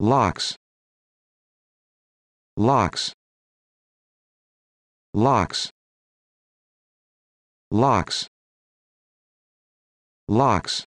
locks locks locks locks locks